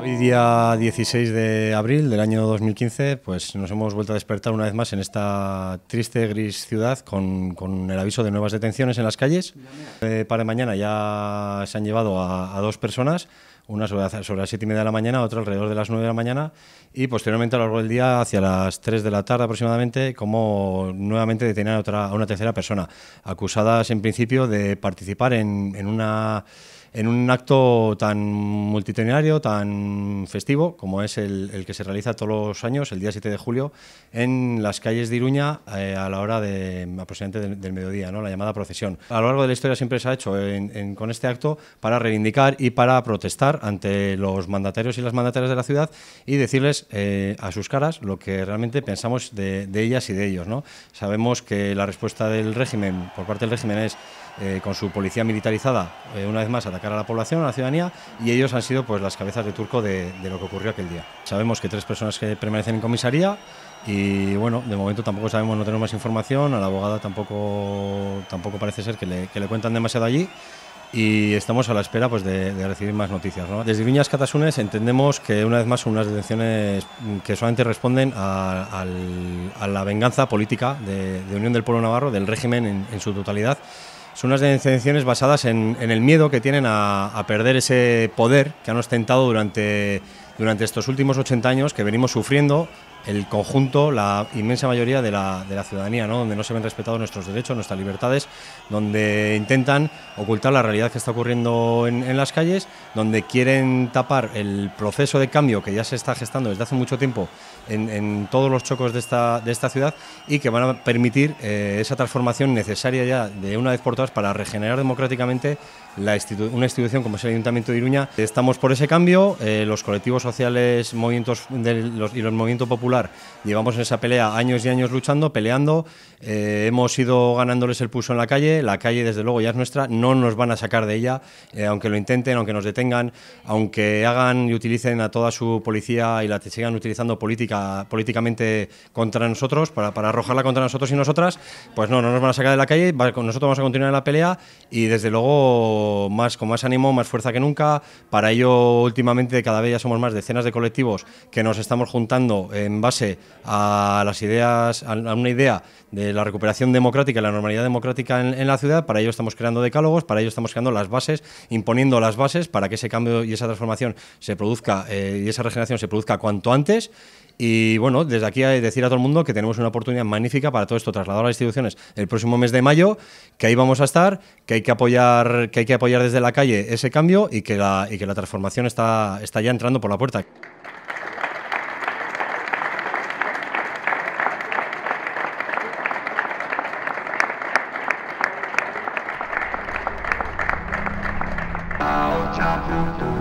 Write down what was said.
Hoy día 16 de abril del año 2015, pues nos hemos vuelto a despertar una vez más en esta triste gris ciudad con, con el aviso de nuevas detenciones en las calles. Eh, para mañana ya se han llevado a, dos personas, una sobre, las 7 y media de la mañana, otra alrededor de las 9 de la mañana y posteriormente a lo largo del día, hacia las 3 de la tarde aproximadamente, como nuevamente detenían a, otra, a una tercera persona, acusadas en principio de participar en, en una en un acto tan multitudinario, tan festivo, como es el, que se realiza todos los años, el día 7 de julio, en las calles de Iruña eh, a la hora de aproximadamente del, mediodía, la llamada procesión. A lo largo de la historia siempre se ha hecho con este acto para reivindicar y para protestar ante los mandatarios y las mandatarias de la ciudad y decirles eh, a sus caras lo que realmente pensamos de, ellas y de ellos. ¿no? Sabemos que la respuesta del régimen, por parte del régimen, es eh, con su policía militarizada, una vez más, atacar a la población, a la ciudadanía, y ellos han sido pues las cabezas de turco de, lo que ocurrió aquel día. Sabemos que tres personas que permanecen en comisaría y bueno, de momento tampoco sabemos, no tenemos más información, a la abogada tampoco, tampoco parece ser que le, cuentan demasiado allí y estamos a la espera pues, de, recibir más noticias. ¿no? Desde Viñas Catasunes entendemos que una vez más son unas detenciones que solamente responden a, la venganza política de, Unión del Pueblo Navarro, del régimen en su totalidad son unas detenciones basadas en, el miedo que tienen a, perder ese poder que han ostentado durante durante estos últimos 80 años que venimos sufriendo el conjunto, la inmensa mayoría de la, ciudadanía, donde no se ven respetados nuestros derechos, nuestras libertades, donde intentan ocultar la realidad que está ocurriendo en, las calles, donde quieren tapar el proceso de cambio que ya se está gestando desde hace mucho tiempo en, todos los chocos de esta, de esta ciudad y que van a permitir eh, esa transformación necesaria ya de una vez por todas para regenerar democráticamente la una institución como es el Ayuntamiento de Iruña. Estamos por ese cambio, eh, los colectivos movimientos y los movimientos popular llevamos en esa pelea años y años luchando, peleando, eh, hemos ido ganándoles el pulso en la calle, la calle desde luego ya es nuestra, no nos van a sacar de ella, eh, aunque lo intenten, aunque nos detengan, aunque hagan y utilicen a toda su policía y la sigan utilizando política, políticamente contra nosotros, para, para arrojarla contra nosotros y nosotras, pues no, no nos van a sacar de la calle, nosotros vamos a continuar en la pelea y desde luego más, con más ánimo, más fuerza que nunca, para ello últimamente cada vez ya somos más decenas de colectivos que nos estamos juntando en base a las ideas, a una idea de la recuperación democrática y la normalidad democrática en, la ciudad. Para ello estamos creando decálogos, para ello estamos creando las bases, imponiendo las bases para que ese cambio y esa transformación se produzca eh, y esa regeneración se produzca cuanto antes. Y bueno, desde aquí decir a todo el mundo que tenemos una oportunidad magnífica para todo esto, trasladar a las instituciones el próximo mes de mayo, que ahí vamos a estar, que hay que apoyar, que hay que apoyar desde la calle ese cambio y que la, y que la transformación está, está ya entrando por la Porta. Ciao, ciao, ciao.